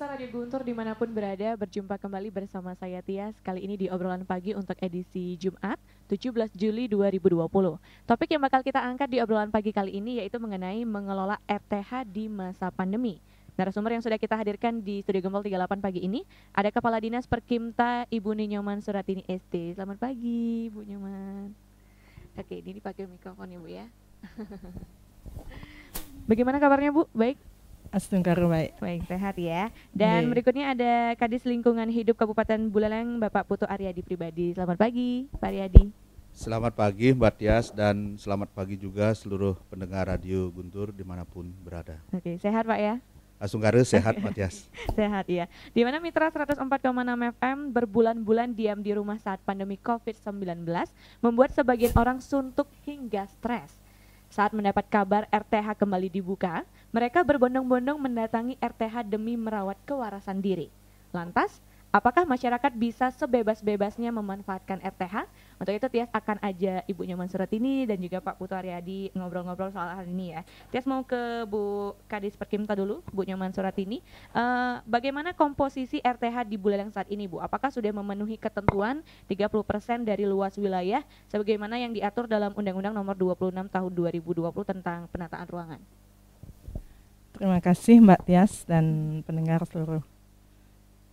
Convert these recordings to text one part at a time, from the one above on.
Pemirsa Radio Guntur dimanapun berada, berjumpa kembali bersama saya Tias. Kali ini di obrolan pagi untuk edisi Jumat 17 Juli 2020. Topik yang bakal kita angkat di obrolan pagi kali ini yaitu mengenai mengelola RTH di masa pandemi. Narasumber yang sudah kita hadirkan di Studio Gempol 38 pagi ini ada Kepala Dinas Perkimta Ibu Ninyoman Suratini ST. Selamat pagi Bu Nyoman. Oke, ini dipakai mikrofon ya Bu ya. Bagaimana kabarnya Bu? Baik? Astungkar baik, Baik, sehat ya. Iya. Dan yeah. berikutnya ada Kadis Lingkungan Hidup Kabupaten Buleleng, Bapak Putu Aryadi Pribadi. Selamat pagi, Pak Aryadi. Selamat pagi Mbak Tias dan selamat pagi juga seluruh pendengar Radio Guntur dimanapun berada. Oke, sehat Pak ya? Asungkare sehat Matias. sehat ya. Di mana Mitra 104,6 FM berbulan-bulan diam di rumah saat pandemi COVID-19 membuat sebagian orang suntuk hingga stres. Saat mendapat kabar RTH kembali dibuka, mereka berbondong-bondong mendatangi RTH demi merawat kewarasan diri. Lantas, apakah masyarakat bisa sebebas-bebasnya memanfaatkan RTH untuk itu Tias akan aja Ibunya ini dan juga Pak Putu Aryadi ngobrol-ngobrol soal hal ini ya. Tias mau ke Bu Kadis Perkimta dulu, Bu Nyoman Suratini. Uh, eh, bagaimana komposisi RTH di Buleleng saat ini, Bu? Apakah sudah memenuhi ketentuan 30% dari luas wilayah sebagaimana yang diatur dalam Undang-Undang Nomor 26 Tahun 2020 tentang penataan ruangan? Terima kasih Mbak Tias dan pendengar seluruh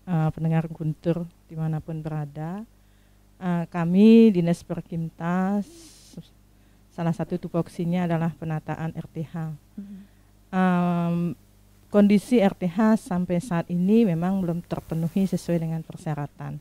uh, pendengar Guntur dimanapun berada uh, kami dinas perkimtas salah satu tupoksinya adalah penataan RTH. Um, mm-hmm. kondisi RTH sampai saat ini memang belum terpenuhi sesuai dengan persyaratan.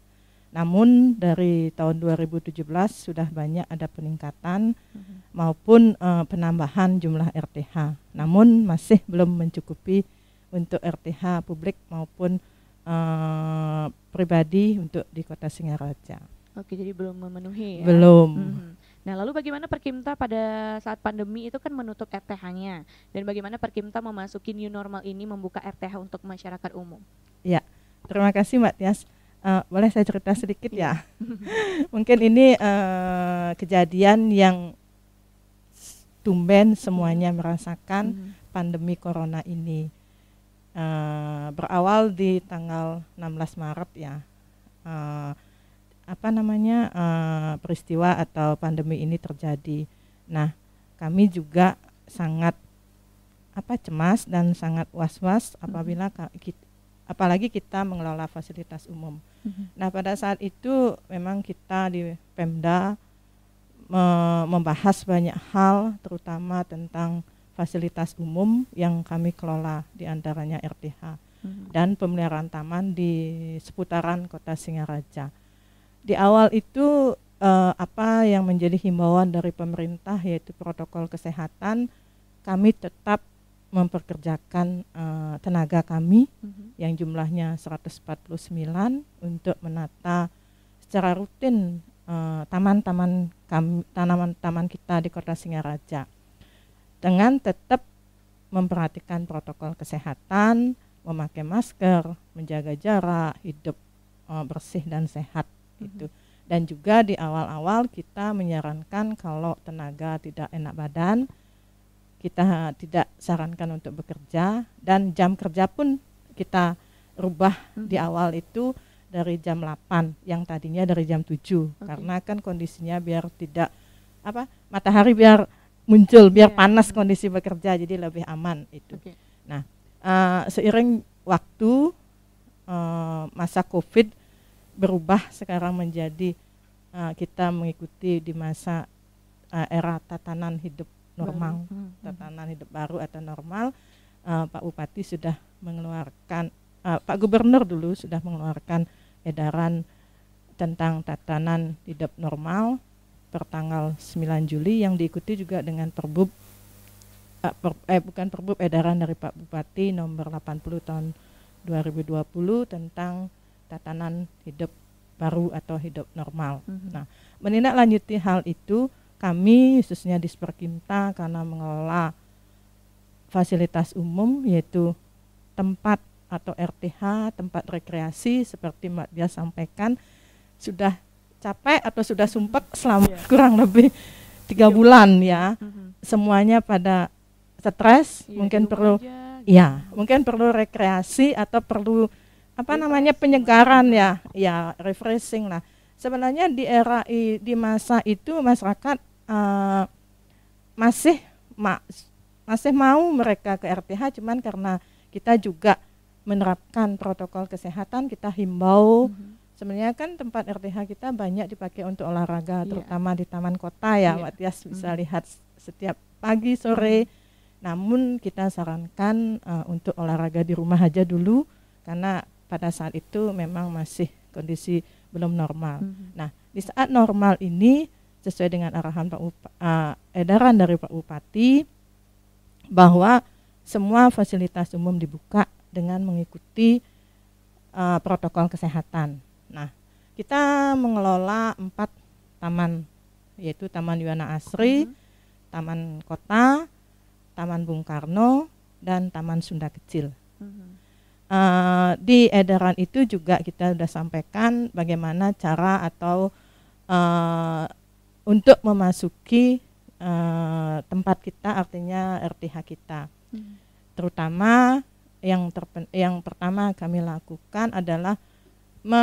Namun dari tahun 2017 sudah banyak ada peningkatan mm-hmm. maupun uh, penambahan jumlah RTH. Namun masih belum mencukupi untuk RTH publik maupun uh, pribadi untuk di Kota Singaraja. Oke, jadi belum memenuhi ya. Belum. Mm -hmm. Nah, lalu bagaimana Perkimta pada saat pandemi itu kan menutup RTH-nya dan bagaimana Perkimta memasuki new normal ini membuka RTH untuk masyarakat umum? Ya, terima kasih Mbak Tias. Uh, boleh saya cerita sedikit ya? Iya. Mungkin ini uh, kejadian yang tumben semuanya merasakan mhm. pandemi corona ini. Uh, berawal di tanggal 16 Maret ya. Uh, apa namanya uh, peristiwa atau pandemi ini terjadi. Nah, kami juga sangat apa cemas dan sangat was-was hmm. apabila kita, apalagi kita mengelola fasilitas umum. Hmm. Nah, pada saat itu memang kita di Pemda me membahas banyak hal terutama tentang fasilitas umum yang kami kelola di antaranya RTH hmm. dan pemeliharaan taman di seputaran Kota Singaraja di awal itu uh, apa yang menjadi himbauan dari pemerintah yaitu protokol kesehatan kami tetap memperkerjakan uh, tenaga kami mm -hmm. yang jumlahnya 149 untuk menata secara rutin eh, taman-taman kami tanaman-taman kita di Kota Singaraja dengan tetap memperhatikan protokol kesehatan, memakai masker, menjaga jarak, hidup uh, bersih dan sehat gitu. Dan juga di awal-awal kita menyarankan kalau tenaga tidak enak badan, kita tidak sarankan untuk bekerja dan jam kerja pun kita rubah di mm-hmm. awal itu dari jam 8 yang tadinya dari jam 7 okay. karena kan kondisinya biar tidak apa matahari biar muncul iya. biar yeah. panas kondisi bekerja jadi lebih aman itu. Okay. Nah, uh, seiring waktu uh, masa Covid berubah sekarang menjadi uh, kita mengikuti di masa uh, era tatanan hidup normal, baru. Hmm, hmm. tatanan hidup baru atau normal. Uh, Pak Bupati sudah mengeluarkan, uh, Pak Gubernur dulu sudah mengeluarkan edaran tentang tatanan hidup normal pertanggal 9 Juli yang diikuti juga dengan perbub eh bukan perbub edaran dari Pak Bupati nomor 80 tahun 2020 tentang tatanan hidup baru atau hidup normal. Mm-hmm. Nah, menindaklanjuti hal itu, kami khususnya di Sperkinta karena mengelola fasilitas umum yaitu tempat atau RTH, tempat rekreasi seperti Mbak Dia sampaikan sudah capek atau sudah sumpek selama yeah. kurang lebih tiga bulan ya. Mm-hmm. Semuanya pada stres, yeah, mungkin perlu aja, iya, gitu. ya, mungkin perlu rekreasi atau perlu apa namanya penyegaran ya, ya refreshing lah. Sebenarnya di era di masa itu masyarakat uh, masih ma masih mau mereka ke rth cuman karena kita juga menerapkan protokol kesehatan kita himbau mm -hmm. sebenarnya kan tempat RTH kita banyak dipakai untuk olahraga yeah. terutama di taman kota ya yeah. Mbak bisa mm -hmm. lihat setiap pagi sore mm -hmm. namun kita sarankan uh, untuk olahraga di rumah aja dulu karena pada saat itu memang masih kondisi belum normal. Mm-hmm. Nah, di saat normal ini sesuai dengan arahan Pak Upa, uh, edaran dari Pak Bupati bahwa semua fasilitas umum dibuka dengan mengikuti uh, protokol kesehatan. Nah, kita mengelola empat taman yaitu Taman Yuana Asri, mm-hmm. Taman Kota, Taman Bung Karno, dan Taman Sunda Kecil. Mm-hmm uh, di edaran itu juga kita sudah sampaikan bagaimana cara atau uh, untuk memasuki uh, tempat kita artinya RTH kita hmm. terutama yang terpen yang pertama kami lakukan adalah me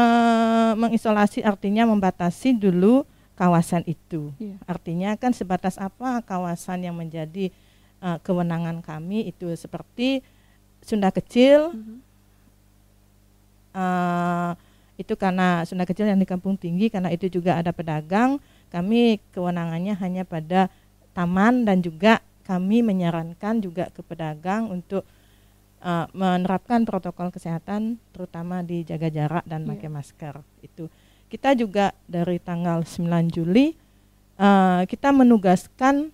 mengisolasi artinya membatasi dulu kawasan itu yeah. artinya kan sebatas apa kawasan yang menjadi uh, kewenangan kami itu seperti Sunda kecil mm -hmm Eh, itu karena Sunda Kecil yang di Kampung Tinggi karena itu juga ada pedagang kami kewenangannya hanya pada taman dan juga kami menyarankan juga ke pedagang untuk uh, menerapkan protokol kesehatan terutama di jaga jarak dan iya. pakai yeah. masker itu kita juga dari tanggal 9 Juli uh, kita menugaskan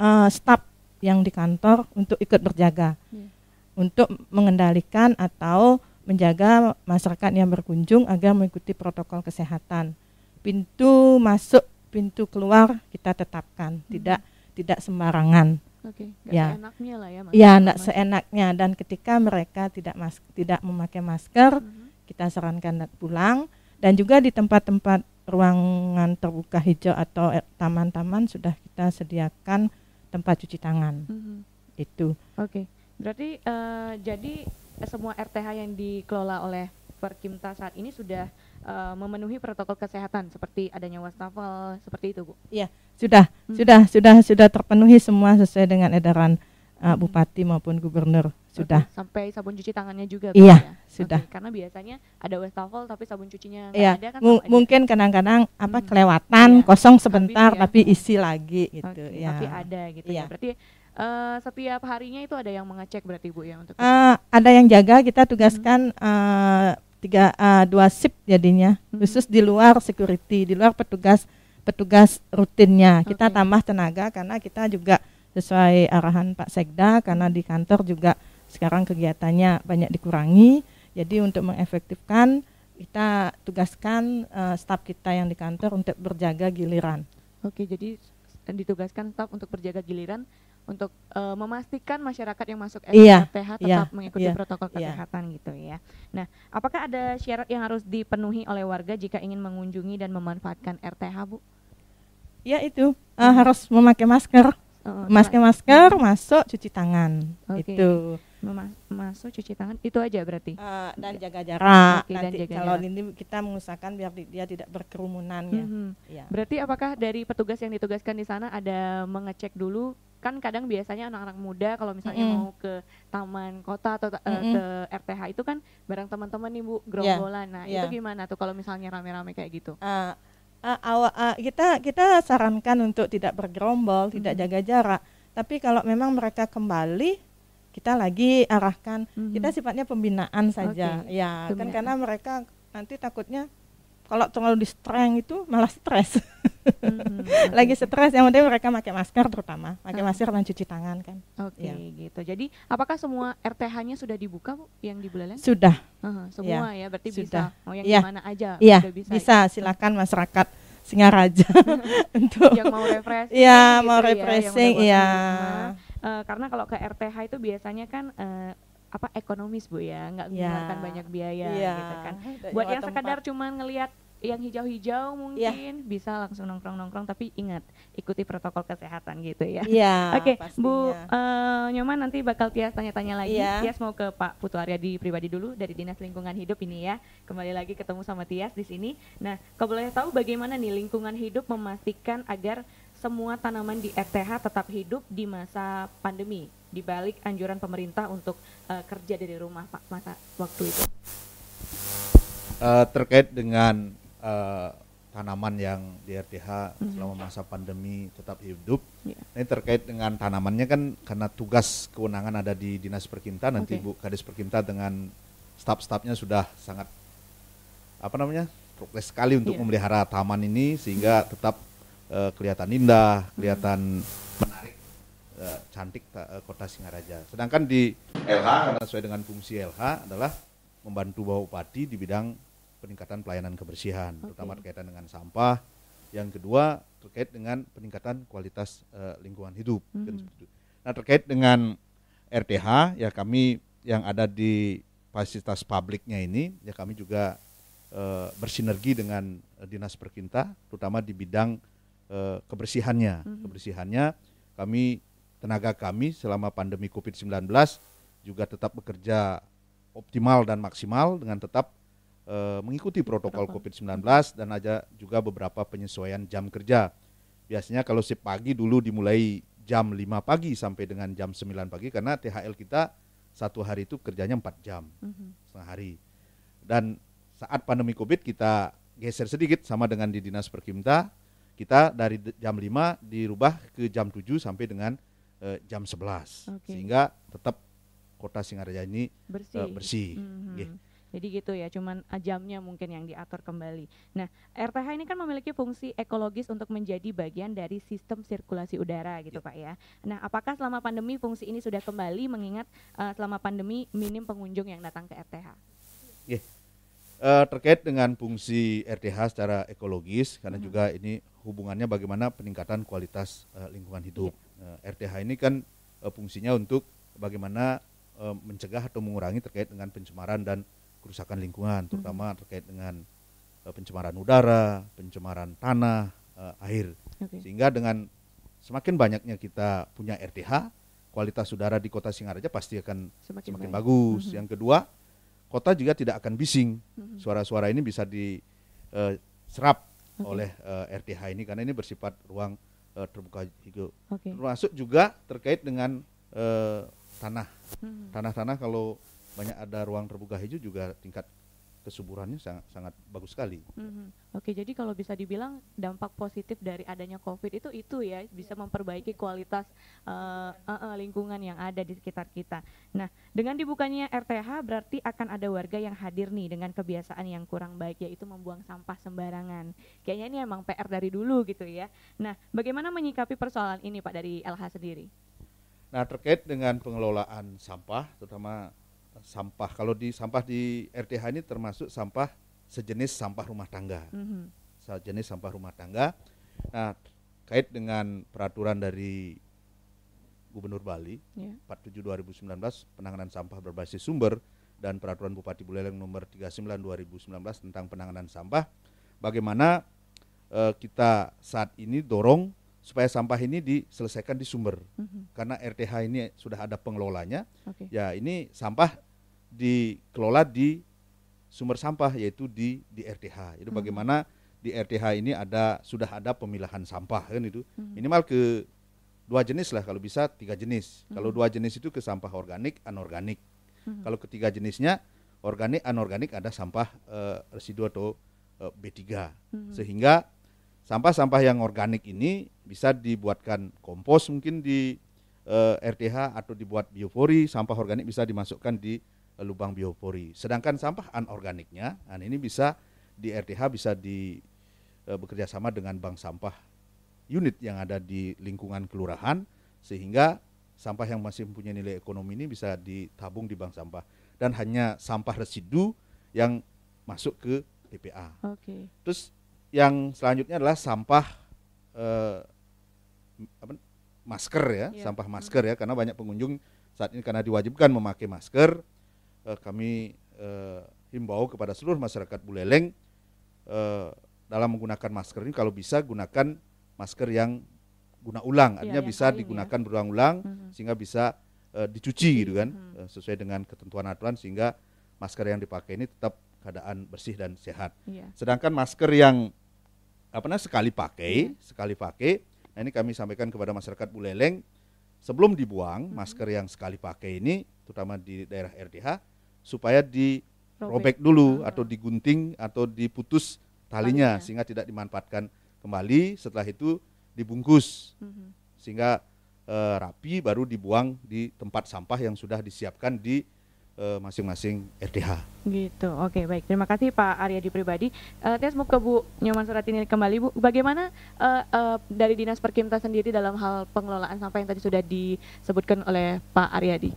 uh, staf yang di kantor untuk ikut berjaga yeah. untuk mengendalikan atau menjaga masyarakat yang berkunjung agar mengikuti protokol kesehatan. Pintu masuk, pintu keluar kita tetapkan, hmm. tidak tidak sembarangan. Oke, okay, ya. seenaknya lah ya. Iya, seenaknya dan ketika mereka tidak mas tidak memakai masker, hmm. kita sarankan pulang dan juga di tempat-tempat ruangan terbuka hijau atau eh, taman-taman sudah kita sediakan tempat cuci tangan. Hmm. Itu. Oke. Okay. Berarti uh, jadi Eh, semua RTH yang dikelola oleh Perkimta saat ini sudah uh, memenuhi protokol kesehatan seperti adanya wastafel seperti itu, Bu? Iya, sudah, hmm. sudah, sudah, sudah terpenuhi semua sesuai dengan edaran uh, bupati maupun gubernur sudah. Oke, sampai sabun cuci tangannya juga. Iya, ya? sudah. Oke, karena biasanya ada wastafel tapi sabun cucinya iya, ada kan? M mungkin kadang-kadang apa hmm. kelewatan iya, kosong sebentar habis, ya? tapi isi lagi gitu. Okay, ya. Tapi ada gitu. Ya. Iya. Ya. Berarti Eh, setiap harinya itu ada yang mengecek berarti bu ya untuk uh, ada yang jaga kita tugaskan hmm. uh, tiga uh, dua sip jadinya hmm. khusus di luar security di luar petugas petugas rutinnya okay. kita tambah tenaga karena kita juga sesuai arahan Pak Sekda karena di kantor juga sekarang kegiatannya banyak dikurangi jadi untuk mengefektifkan kita tugaskan uh, staf kita yang di kantor untuk berjaga giliran. Oke, jadi ditugaskan staf untuk berjaga giliran untuk uh, memastikan masyarakat yang masuk SKPH iya, tetap iya, mengikuti iya, protokol iya. kesehatan iya. gitu ya. Nah, apakah ada syarat yang harus dipenuhi oleh warga jika ingin mengunjungi dan memanfaatkan RTH, Bu? Ya itu uh, harus memakai masker, oh, masker masker, masuk cuci tangan, okay. itu. masuk cuci tangan itu aja berarti. Uh, dan jaga jarak. Okay, Nanti dan jaga kalau jarak. ini kita mengusahakan biar dia tidak berkerumunan mm -hmm. ya. Mm-hmm. Iya. Berarti apakah dari petugas yang ditugaskan di sana ada mengecek dulu kan kadang biasanya anak-anak muda kalau misalnya mm -hmm. mau ke taman kota atau mm -hmm. ke RTH itu kan bareng teman-teman nih Bu gerombolan. Nah, yeah. Nah, yeah. itu gimana tuh kalau misalnya rame-rame kayak gitu? Uh, uh, awa, uh, kita kita sarankan untuk tidak bergerombol, mm -hmm. tidak jaga jarak. Tapi kalau memang mereka kembali kita lagi arahkan. Mm -hmm. Kita sifatnya pembinaan saja. Okay. Ya, kan pembinaan. kan karena mereka nanti takutnya kalau terlalu di streng itu malah stres hmm, lagi stres yang penting mereka pakai masker terutama pakai -huh. masker dan cuci tangan kan oke okay, ya. gitu jadi apakah semua RTH-nya sudah dibuka bu yang di Buleleng sudah uh-huh, semua ya, ya berarti sudah. bisa oh, yang ya. mana aja ya. sudah bisa bisa ya? silakan masyarakat Singaraja untuk yang mau refreshing, ya gitu mau ya, refreshing ya, ya. Uh, karena kalau ke RTH itu biasanya kan uh, apa ekonomis bu ya nggak ya. menggunakan banyak biaya yeah. gitu kan buat yang sekadar cuman ngelihat yang hijau-hijau iya. mungkin yeah. bisa langsung nongkrong-nongkrong tapi ingat ikuti protokol kesehatan gitu ya. Yeah, Oke, okay, Bu uh, Nyoman nanti bakal Tias tanya-tanya lagi. Yeah. Tias mau ke Pak Putu Aryadi pribadi dulu dari Dinas Lingkungan Hidup ini ya. Kembali lagi ketemu sama Tias di sini. Nah, kau boleh tahu bagaimana nih lingkungan hidup memastikan agar semua tanaman di RTH tetap hidup di masa pandemi? dibalik anjuran pemerintah untuk uh, kerja dari rumah Pak masa waktu itu? Uh, terkait dengan uh, tanaman yang di RTH mm-hmm. selama masa pandemi tetap hidup. Yeah. Ini terkait dengan tanamannya kan karena tugas kewenangan ada di Dinas Perkinta nanti okay. Bu Kadis Perkinta dengan staf-stafnya sudah sangat apa namanya? progres sekali untuk yeah. memelihara taman ini sehingga tetap uh, kelihatan indah, mhm. kelihatan mm-hmm. menarik uh, cantik uh, kota Singaraja. Sedangkan di LH sesuai dengan fungsi LH adalah membantu bawa Bupati di bidang peningkatan pelayanan kebersihan, okay. terutama berkaitan dengan sampah. Yang kedua terkait dengan peningkatan kualitas uh, lingkungan hidup. Mm -hmm. Nah terkait dengan RTH ya kami yang ada di fasilitas publiknya ini ya kami juga e, bersinergi dengan dinas Perkinta, terutama di bidang e, kebersihannya. Mm -hmm. Kebersihannya kami tenaga kami selama pandemi Covid-19 juga tetap bekerja optimal dan maksimal dengan tetap e, mengikuti protokol Covid-19 dan ada juga beberapa penyesuaian jam kerja. Biasanya kalau si pagi dulu dimulai jam 5 pagi sampai dengan jam 9 pagi karena THL kita satu hari itu kerjanya 4 jam mm -hmm. setengah hari. Dan saat pandemi Covid kita geser sedikit sama dengan di Dinas Perkimta kita dari jam 5 dirubah ke jam 7 sampai dengan uh, jam 11 okay. sehingga tetap kota Singaraja ini bersih, uh, bersih. Mm -hmm. yeah. Jadi gitu ya, cuman eh, jamnya mungkin yang diatur kembali. Nah, RTH ini kan memiliki fungsi ekologis untuk menjadi bagian dari sistem sirkulasi udara gitu ya. Pak ya. Nah, apakah selama pandemi fungsi ini sudah kembali mengingat uh, selama pandemi minim pengunjung yang datang ke RTH? Ya. Uh, terkait dengan fungsi RTH secara ekologis karena hmm. juga ini hubungannya bagaimana peningkatan kualitas uh, lingkungan hidup. Uh, iya. eh, RTH ini kan uh, fungsinya untuk bagaimana uh, mencegah atau mengurangi terkait dengan pencemaran dan kerusakan lingkungan, terutama hmm. terkait dengan uh, pencemaran udara, pencemaran tanah, uh, air. Okay. Sehingga dengan semakin banyaknya kita punya RTH, kualitas udara di Kota Singaraja pasti akan semakin, semakin bagus. -hmm. Yang kedua, kota juga tidak akan bising. Mm-hmm. Suara-suara ini bisa diserap okay. oleh uh, eh, RTH ini karena ini bersifat ruang uh, terbuka hijau. Okay. Termasuk juga terkait dengan uh, tanah. Hmm. Tanah-tanah kalau banyak ada ruang terbuka hijau juga tingkat kesuburannya sangat, sangat bagus sekali. Mm-hmm. Oke, jadi kalau bisa dibilang dampak positif dari adanya COVID itu itu ya bisa iya. memperbaiki kualitas uh, uh, uh, lingkungan yang ada di sekitar kita. Nah, dengan dibukanya RTH berarti akan ada warga yang hadir nih dengan kebiasaan yang kurang baik yaitu membuang sampah sembarangan. Kayaknya ini emang PR dari dulu gitu ya. Nah, bagaimana menyikapi persoalan ini Pak dari LH sendiri? Nah, terkait dengan pengelolaan sampah terutama sampah. Kalau di sampah di RTH ini termasuk sampah sejenis sampah rumah tangga. Mm-hmm. Sejenis sampah rumah tangga. Nah, kait dengan peraturan dari Gubernur Bali yeah. 47 2019 penanganan sampah berbasis sumber dan peraturan Bupati Buleleng nomor 39 2019 tentang penanganan sampah bagaimana uh, kita saat ini dorong supaya sampah ini diselesaikan di sumber. Mm -hmm. Karena RTH ini sudah ada pengelolanya. Okay. Ya, ini sampah dikelola di sumber sampah yaitu di di RTH. Itu mm -hmm. bagaimana di RTH ini ada sudah ada pemilahan sampah kan itu. Mm -hmm. Minimal ke dua jenis lah kalau bisa tiga jenis. Mm -hmm. Kalau mm-hmm. dua jenis itu ke sampah organik, anorganik. Mm -hmm. Kalau ketiga jenisnya organik, anorganik ada sampah uh, residu atau uh, eh, B3. Mm -hmm. Sehingga sampah-sampah yang organik ini bisa dibuatkan kompos mungkin di e, eh, RTH atau dibuat biopori, sampah organik bisa dimasukkan di e, lubang biopori. Sedangkan sampah anorganiknya, dan nah ini bisa di RTH bisa di e, bekerja sama dengan bank sampah unit yang ada di lingkungan kelurahan sehingga sampah yang masih mempunyai nilai ekonomi ini bisa ditabung di bank sampah dan hanya sampah residu yang masuk ke TPA. Oke. Okay. Terus yang selanjutnya adalah sampah eh, apa, masker ya, ya, sampah hmm. masker ya, karena banyak pengunjung saat ini karena diwajibkan memakai masker. Eh, kami eh, himbau kepada seluruh masyarakat Buleleng eh, dalam menggunakan masker ini kalau bisa gunakan masker yang guna ulang, iya, ya, artinya bisa digunakan ya. berulang-ulang hmm. sehingga bisa eh, dicuci gitu kan, hmm. Eh, sesuai dengan ketentuan aturan sehingga masker yang dipakai ini tetap keadaan bersih dan sehat. Ya. Sedangkan masker yang apa namanya sekali pakai, hmm. sekali pakai. Nah, ini kami sampaikan kepada masyarakat Buleleng sebelum dibuang hmm. masker yang sekali pakai ini terutama di daerah RDH supaya dirobek dulu ah. atau digunting atau diputus talinya Talinya. sehingga tidak dimanfaatkan kembali setelah itu dibungkus. Mm-hmm. Sehingga e, rapi baru dibuang di tempat sampah yang sudah disiapkan di Eh, masing-masing uh, RDH. Gitu, oke okay, baik. Terima kasih Pak Aryadi Pribadi. Uh, tes mau ke Bu Nyoman Suratini kembali Bu. Bagaimana uh, uh, dari Dinas Perkimta sendiri dalam hal pengelolaan sampah yang tadi sudah disebutkan oleh Pak Aryadi?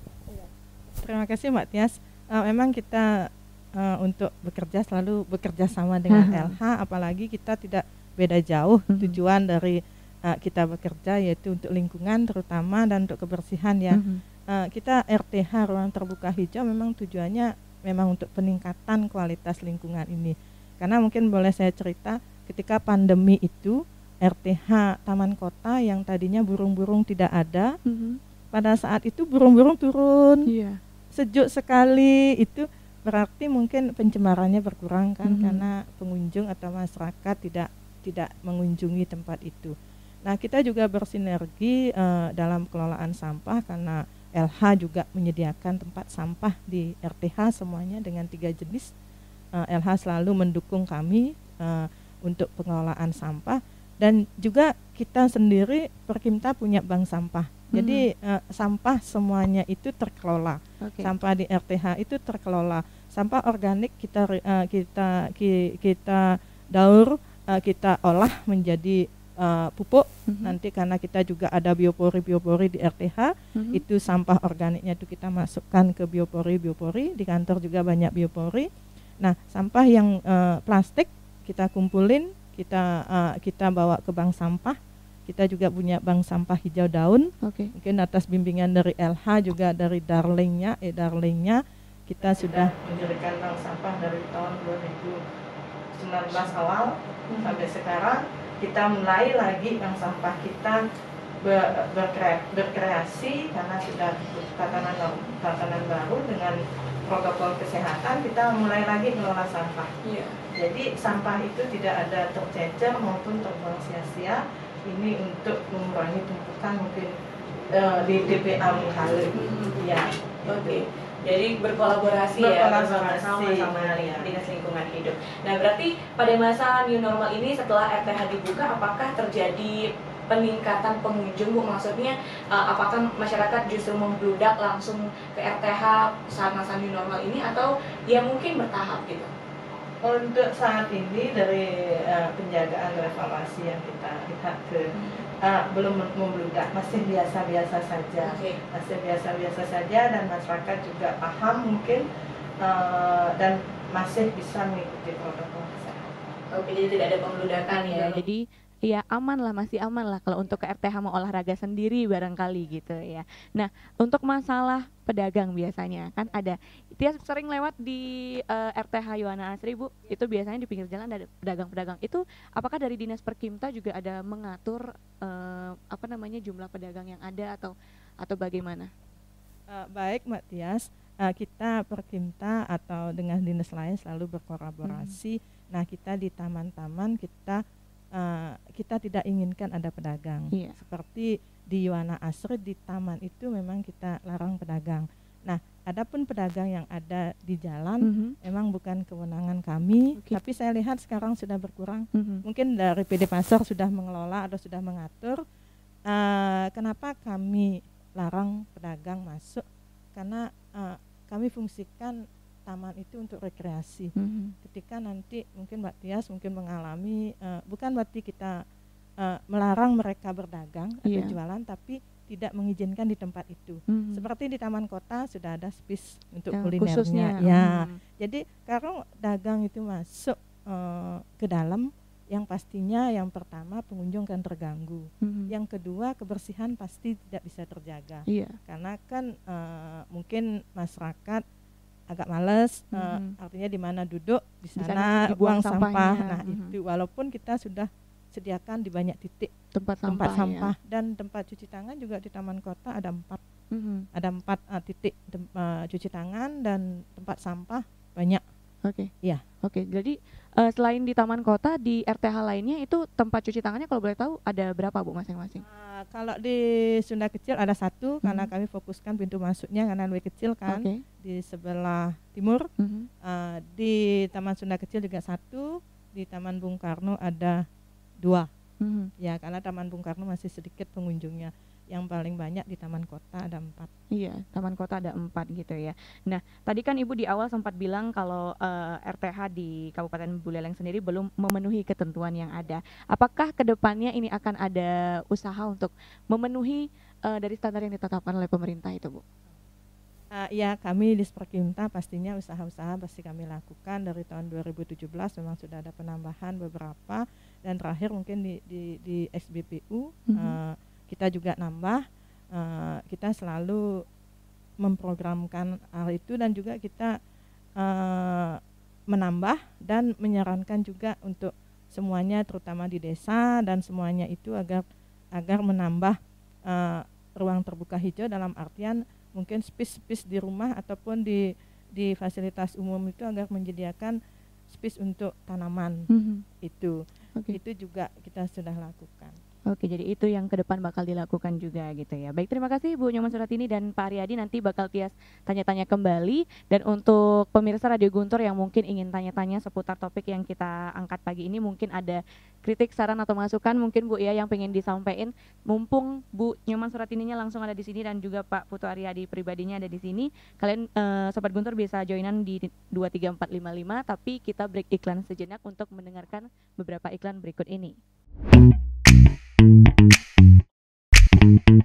Terima kasih Mbak Tias. Uh, memang kita uh, untuk bekerja selalu bekerja sama dengan LH, apalagi kita tidak beda jauh hmm. tujuan dari uh, kita bekerja yaitu untuk lingkungan terutama dan untuk kebersihan ya. Hmm. Eh, kita RTH ruang terbuka hijau memang tujuannya memang untuk peningkatan kualitas lingkungan ini. Karena mungkin boleh saya cerita ketika pandemi itu RTH Taman Kota yang tadinya burung-burung tidak ada, mm-hmm. pada saat itu burung-burung turun, yeah. sejuk sekali itu berarti mungkin pencemarannya berkurang kan mm-hmm. karena pengunjung atau masyarakat tidak tidak mengunjungi tempat itu. Nah kita juga bersinergi uh, dalam kelolaan sampah karena LH juga menyediakan tempat sampah di RTH semuanya dengan tiga jenis. Uh, eh, LH selalu mendukung kami uh, untuk pengelolaan sampah dan juga kita sendiri Perkimta punya bank sampah. Hmm. Jadi uh, eh, sampah semuanya itu terkelola. Okay. Sampah di RTH itu terkelola. Sampah organik kita uh, kita ki, kita daur uh, kita olah menjadi uh, pupuk mm-hmm. nanti karena kita juga ada biopori biopori di RTH mm-hmm. itu sampah organiknya itu kita masukkan ke biopori biopori di kantor juga banyak biopori nah sampah yang uh, plastik kita kumpulin kita uh, kita bawa ke bank sampah kita juga punya bank sampah hijau daun okay. mungkin atas bimbingan dari LH juga dari darlingnya eh darlingnya kita sudah mendirikan bank sampah dari tahun 2019 awal mhm. sampai sekarang kita mulai lagi yang sampah kita berkreasi karena sudah tatanan tatanan baru dengan protokol kesehatan kita mulai lagi mengelola sampah. Iya. Jadi sampah itu tidak ada tercecer maupun terbuang sia-sia. Ini untuk mengurangi tumpukan mungkin uh, di TPA Mengkali. Mm Ya. Oke. Okay. Gitu. Jadi berkolaborasi, ya, berkolaborasi ya bersama sama ya. dinas lingkungan hidup. Nah berarti pada masa new normal ini setelah RTH dibuka, apakah terjadi peningkatan pengunjung bu maksudnya uh, apakah masyarakat justru membludak langsung ke RTH saat masa new normal ini atau ya mungkin bertahap gitu untuk saat ini dari uh, penjagaan revaluasi yang kita lihat ke hmm uh, belum membludak, masih biasa-biasa saja, okay. masih biasa-biasa saja dan masyarakat juga paham mungkin uh, dan masih bisa mengikuti protokol kesehatan. Oke, jadi tidak ada pembludakan ya. ya jadi ya aman lah masih aman lah kalau untuk ke RTH mau olahraga sendiri barangkali gitu ya. Nah untuk masalah pedagang biasanya kan ada dia sering lewat di uh, eh, RTH Yohana Asri Bu itu biasanya di pinggir jalan ada pedagang-pedagang itu apakah dari dinas Perkimta juga ada mengatur uh, apa namanya jumlah pedagang yang ada atau atau bagaimana uh, baik Mbak Tias uh, kita Perkimta atau dengan dinas lain selalu berkolaborasi hmm. nah kita di taman-taman kita uh, kita tidak inginkan ada pedagang ya. seperti di Yuana Asri di taman itu memang kita larang pedagang. Nah, adapun pedagang yang ada di jalan mm -hmm. memang bukan kewenangan kami, okay. tapi saya lihat sekarang sudah berkurang. Mm -hmm. Mungkin dari PD Pasar sudah mengelola atau sudah mengatur. Uh, kenapa kami larang pedagang masuk? Karena uh, kami fungsikan taman itu untuk rekreasi. Mm -hmm. Ketika nanti mungkin Mbak Tias mungkin mengalami uh, bukan berarti kita uh, melarang mereka berdagang atau yeah. jualan tapi tidak mengizinkan di tempat itu. Mm -hmm. Seperti di taman kota sudah ada space untuk ya, kulinernya. Khususnya. Ya. Mm -hmm. Jadi kalau dagang itu masuk uh, ke dalam yang pastinya yang pertama pengunjung kan terganggu. Mm -hmm. Yang kedua kebersihan pasti tidak bisa terjaga. Yeah. Karena kan uh, mungkin masyarakat agak males mm -hmm. uh, artinya di mana duduk di sana, di sana buang sampah. Nah, mm -hmm. itu walaupun kita sudah sediakan di banyak titik tempat, tempat sampah, ya. dan tempat cuci tangan juga di taman kota ada empat mm -hmm. ada empat uh, titik tem, uh, cuci tangan dan tempat sampah banyak Oke. Okay. Iya. Oke. Okay. Jadi uh, selain di Taman Kota, di RTH lainnya itu tempat cuci tangannya kalau boleh tahu ada berapa bu masing-masing? Uh, kalau di Sunda Kecil ada satu mm -hmm. karena kami fokuskan pintu masuknya karena lebih kecil kan okay. di sebelah timur. Mm -hmm. uh, di Taman Sunda Kecil juga satu. Di Taman Bung Karno ada dua hmm. ya karena Taman Bung Karno masih sedikit pengunjungnya yang paling banyak di Taman Kota ada empat. Iya, Taman Kota ada empat gitu ya. Nah, tadi kan Ibu di awal sempat bilang kalau uh, eh, RTH di Kabupaten Buleleng sendiri belum memenuhi ketentuan yang ada. Apakah kedepannya ini akan ada usaha untuk memenuhi uh, dari standar yang ditetapkan oleh pemerintah itu, Bu? Uh, ya kami di Sperkinta pastinya usaha-usaha pasti kami lakukan dari tahun 2017 memang sudah ada penambahan beberapa dan terakhir mungkin di di, di SBPU mm -hmm. uh, eh, kita juga nambah uh, kita selalu memprogramkan hal itu dan juga kita uh, menambah dan menyarankan juga untuk semuanya terutama di desa dan semuanya itu agar agar menambah uh, ruang terbuka hijau dalam artian mungkin space-space di rumah ataupun di di fasilitas umum itu agar menyediakan space untuk tanaman mm -hmm. itu okay. itu juga kita sudah lakukan Oke, jadi itu yang ke depan bakal dilakukan juga gitu ya. Baik, terima kasih Bu Nyoman Suratini dan Pak Ariadi nanti bakal Tias tanya-tanya kembali dan untuk pemirsa Radio Guntur yang mungkin ingin tanya-tanya seputar topik yang kita angkat pagi ini mungkin ada kritik, saran atau masukan mungkin Bu ya yang ingin disampaikan mumpung Bu Nyoman Suratininya langsung ada di sini dan juga Pak Putu Ariadi pribadinya ada di sini. Kalian eh, sobat Guntur bisa joinan di 23455 tapi kita break iklan sejenak untuk mendengarkan beberapa iklan berikut ini. Thank you.